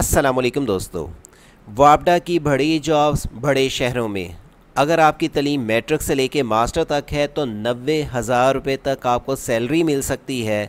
असलकम दोस्तों वापडा की बड़ी जॉब्स बड़े शहरों में अगर आपकी तलीम मैट्रिक से लेके मास्टर तक है तो नबे हज़ार रुपये तक आपको सैलरी मिल सकती है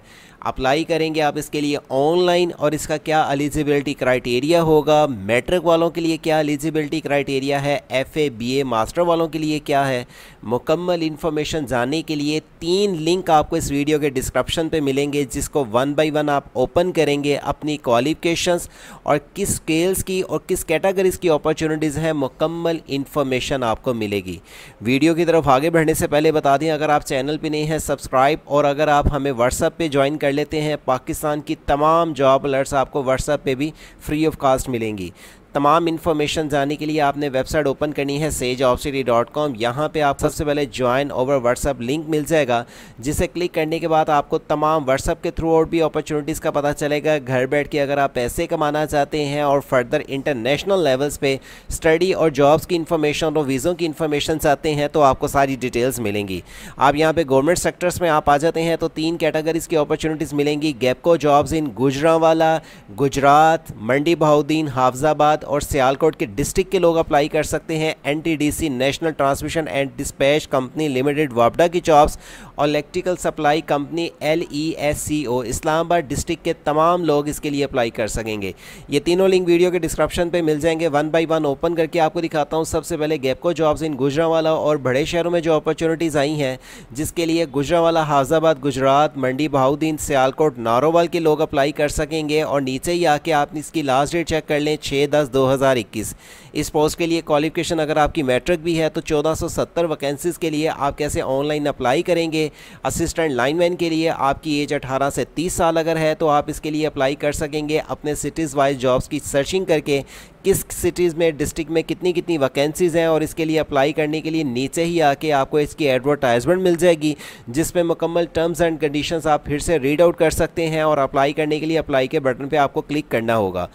अप्लाई करेंगे आप इसके लिए ऑनलाइन और इसका क्या एलिजिबिलिटी क्राइटेरिया होगा मैट्रिक वालों के लिए क्या एलिजिबिलिटी क्राइटेरिया है F A B A master वालों के लिए क्या है मुकम्मल इन्फॉर्मेशन जानने के लिए तीन लिंक आपको इस वीडियो के डिस्क्रिप्शन पे मिलेंगे जिसको वन बाई वन आप ओपन करेंगे अपनी क्वालिफिकेशंस और किस स्केल्स की और किस कैटेगरीज की अपॉर्चुनिटीज़ हैं मुकम्मल इन्फॉर्मेशन आपको मिलेगी वीडियो की तरफ आगे बढ़ने से पहले बता दें अगर आप चैनल पर नहीं हैं सब्सक्राइब और अगर आप हमें व्हाट्सअप पर ज्वाइन कर कर लेते हैं पाकिस्तान की तमाम जॉब अलर्ट्स आपको व्हाट्सएप पे भी फ्री ऑफ कास्ट मिलेंगी तमाम इन्फॉर्मेशन जाने के लिए आपने वेबसाइट ओपन करनी है sage of city dot com यहाँ पर आप सबसे पहले ज्वाइन ओवर व्हाट्सअप लिंक मिल जाएगा जिसे क्लिक करने के बाद आपको तमाम व्हाट्सअप के थ्रू आउट भी अपॉर्चुनिटीज़ का पता चलेगा घर बैठ के अगर आप पैसे कमाना चाहते हैं और फर्दर इंटरनेशनल लेवल्स पे स्टडी और जॉब्स की इन्फॉर्मेशन और वीज़ों की इन्फॉर्मेशन चाहते हैं तो आपको सारी डिटेल्स मिलेंगी आप यहाँ पर गवर्नमेंट सेक्टर्स में आप आ जाते हैं तो तीन कैटेगरीज़ की अपॉर्चुनिटीज़ मिलेंगी गैपको जॉब्स इन गुजरावाला गुजरात मंडी बहाउद्दीन हाफजाबाद मुरादाबाद और सियालकोट के डिस्ट्रिक्ट के लोग अप्लाई कर सकते हैं NTDC national transmission and dispatch company limited वापडा की जॉब्स और electrical supply company L E S C O Islamabad district के तमाम लोग इसके लिए अप्लाई कर सकेंगे ये तीनों लिंक वीडियो के डिस्क्रिप्शन पर मिल जाएंगे वन बाई वन ओपन करके आपको दिखाता हूँ सबसे पहले गैपको जॉब्स इन गुजरावाला और बड़े शहरों में जो अपॉर्चुनिटीज़ आई हैं जिसके लिए गुजरावाला हाजाबाद गुजरात मंडी बहाउद्दीन सियालकोट नारोवाल के लोग अप्लाई कर सकेंगे और नीचे ही आके आप इसकी लास्ट डेट चेक कर लें छः दस दस दो हज़ार इक्कीस इस पोस्ट के लिए क्वालिफिकेशन अगर आपकी मैट्रिक भी है तो चौदह सौ सत्तर वैकेंसीज़ के लिए आप कैसे ऑनलाइन अप्लाई करेंगे असिस्टेंट लाइनमैन के लिए आपकी एज अठारह से तीस साल अगर है तो आप इसके लिए अप्लाई कर सकेंगे अपने सिटीज़ वाइज जॉब्स की सर्चिंग करके किस सिटीज़ में डिस्ट्रिक्ट में कितनी कितनी वैकेंसीज़ हैं और इसके लिए अप्लाई करने के लिए नीचे ही आके आपको इसकी एडवर्टाइजमेंट मिल जाएगी जिसमें मुकम्मल टर्म्स एंड कंडीशंस आप फिर से रीड आउट कर सकते हैं और अप्लाई करने के लिए अप्लाई के बटन पे आपको क्लिक करना होगा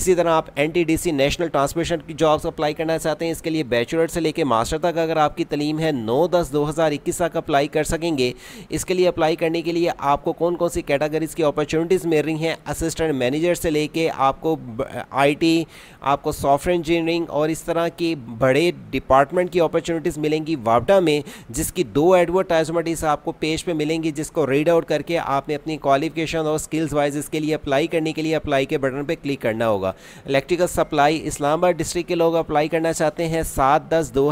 इसी तरह आप एन नेशनल ट्रांसमिशन की जॉब्स अप्लाई करना चाहते हैं इसके लिए बैचलर से लेकर मास्टर तक अगर आपकी तलीम है नौ दस दो तक अप्लाई कर सकेंगे इसके लिए अप्लाई करने के लिए आपको कौन कौन सी कैटागरीज़ की अपॉर्चुनिटीज़ मिल रही हैं असिस्टेंट मैनेजर से लेके आपको आई आप आपको सॉफ्टवेयर इंजीनियरिंग और इस तरह के बड़े डिपार्टमेंट की अपॉर्चुनिटीज़ मिलेंगी वापडा में जिसकी दो एडवर्टाइजमेंट इस आपको पेज पे मिलेंगी जिसको रीड आउट करके आपने अपनी क्वालिफिकेशन और स्किल्स वाइज इसके लिए अप्लाई करने के लिए अप्लाई के बटन पर क्लिक करना होगा इलेक्ट्रिकल सप्लाई इस्लामाबाद डिस्ट्रिक्ट के लोग अप्लाई करना चाहते हैं सात दस दो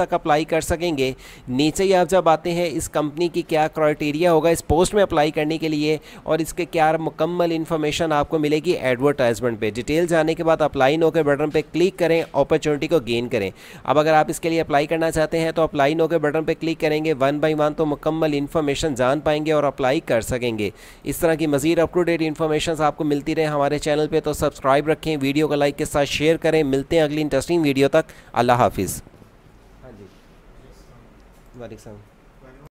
तक अप्लाई कर सकेंगे नीचे ही आप जब आते हैं इस कंपनी की क्या क्राइटेरिया होगा इस पोस्ट में अप्लाई करने के लिए और इसके क्या मुकम्मल इन्फॉर्मेशन आपको मिलेगी एडवर्टाइजमेंट पर डिटेल जाने के बाद अप्लाई अप्लाई नो के बटन पर क्लिक करें अपॉर्चुनिटी को गेन करें अब अगर आप इसके लिए अप्लाई करना चाहते हैं तो अप्लाई नो के बटन पर क्लिक करेंगे वन बाई वन तो मुकम्मल इन्फॉर्मेशन जान पाएंगे और अप्लाई कर सकेंगे इस तरह की मजीद अप टू डेट इन्फॉर्मेशन आपको मिलती रहे हमारे चैनल पर तो सब्सक्राइब रखें वीडियो को लाइक के साथ शेयर करें मिलते हैं अगली इंटरेस्टिंग वीडियो तक अल्लाह हाफिज़ हाँ जी वालेकाम